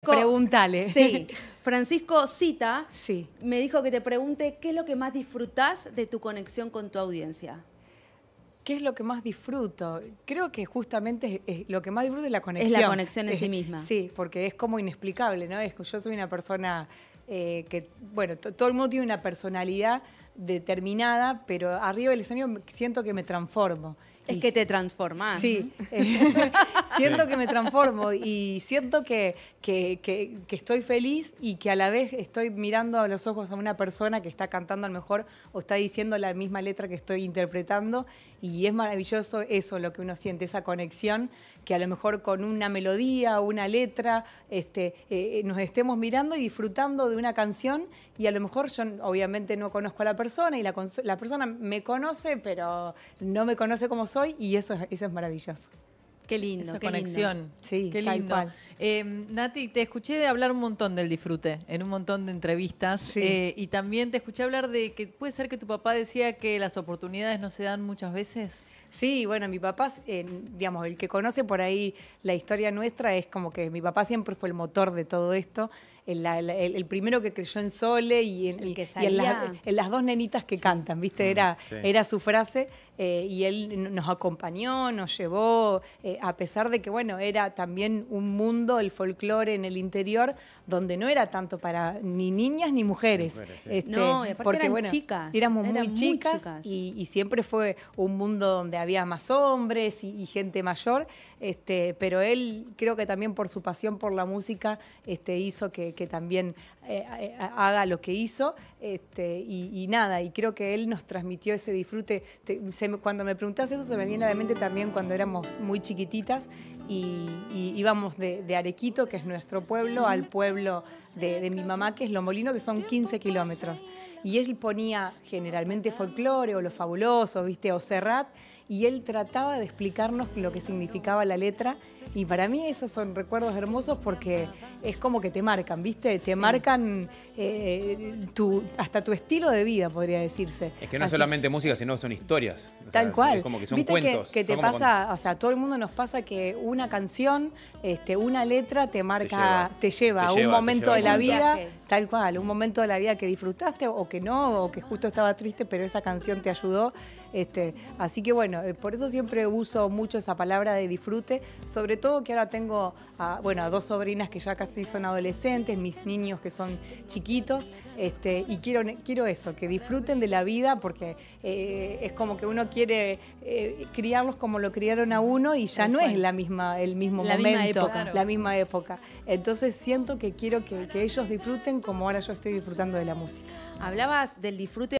Pregúntale. Sí. Francisco Cita sí. me dijo que te pregunte qué es lo que más disfrutás de tu conexión con tu audiencia. ¿Qué es lo que más disfruto? Creo que justamente es, lo que más disfruto es la conexión. Es la conexión en sí misma. Sí, porque es como inexplicable, ¿no? Es, yo soy una persona eh, que, bueno, todo el mundo tiene una personalidad determinada, pero arriba del sueño siento que me transformo. Es que te transformas. Sí, siento que me transformo y siento que, que, que, estoy feliz y que a la vez estoy mirando a los ojos a una persona que está cantando a lo mejor o está diciendo la misma letra que estoy interpretando y es maravilloso eso, lo que uno siente, esa conexión que a lo mejor con una melodía una letra este, eh, eh, nos estemos mirando y disfrutando de una canción y a lo mejor yo obviamente no conozco a la persona, y la, persona me conoce, pero no me conoce como soy y eso, eso es maravilloso. Qué lindo, Esa conexión. Sí, qué lindo. Em, Nati, te escuché hablar un montón del disfrute en un montón de entrevistas eh, y también te escuché hablar de que puede ser que tu papá decía que las oportunidades no se dan muchas veces. Sí, bueno, mi papá, eh, digamos, el que conoce por ahí la historia nuestra es como que mi papá siempre fue el motor de todo esto. El, primero que creyó en Sole y en, las, dos nenitas que cantan, ¿viste? Era, mm, era su frase eh, y él nos acompañó, nos llevó, a pesar de que, bueno, era también un mundo el folclore en el interior, donde no era tanto para ni niñas ni mujeres. Este, no, porque bueno, chicas. Éramos muy chicas, Y, siempre fue un mundo donde había más hombres y, gente mayor, este, pero él creo que también por su pasión por la música este, hizo que, también eh, eh, haga lo que hizo este, y, nada, y creo que él nos transmitió ese disfrute. cuando me preguntás eso se me viene a la mente también cuando éramos muy chiquititas y, íbamos de, Arequito, que es nuestro pueblo, al pueblo de, de mi mamá, que es Lomolino, que son 15 kilómetros y él ponía generalmente folclore o lo fabuloso, ¿viste? O Serrat, y él trataba de explicarnos lo que significaba la letra. Y para mí esos son recuerdos hermosos porque es como que te marcan, ¿viste? Te marcan eh, hasta tu estilo de vida, podría decirse. Es que no es solamente música, sino son historias. Tal cual. Es como que son ¿Viste cuentos. Que, te pasa, o sea, todo el mundo nos pasa que una canción, este, una letra te marca, te lleva, a un momento de la vida. Tal cual, un momento de la vida que disfrutaste o que no, o que justo estaba triste, pero esa canción te ayudó. Este, así que bueno, eh, por eso siempre uso mucho esa palabra de disfrute, sobre todo que ahora tengo bueno, dos sobrinas que ya casi son adolescentes, mis niños que son chiquitos, este, y quiero, quiero eso, que disfruten de la vida, porque eh, es como que uno quiere eh, criarlos como lo criaron a uno y ya no es la misma, el mismo momento, época, la misma época. Entonces siento que quiero que, ellos disfruten como ahora yo estoy disfrutando de la música. Hablabas del disfrute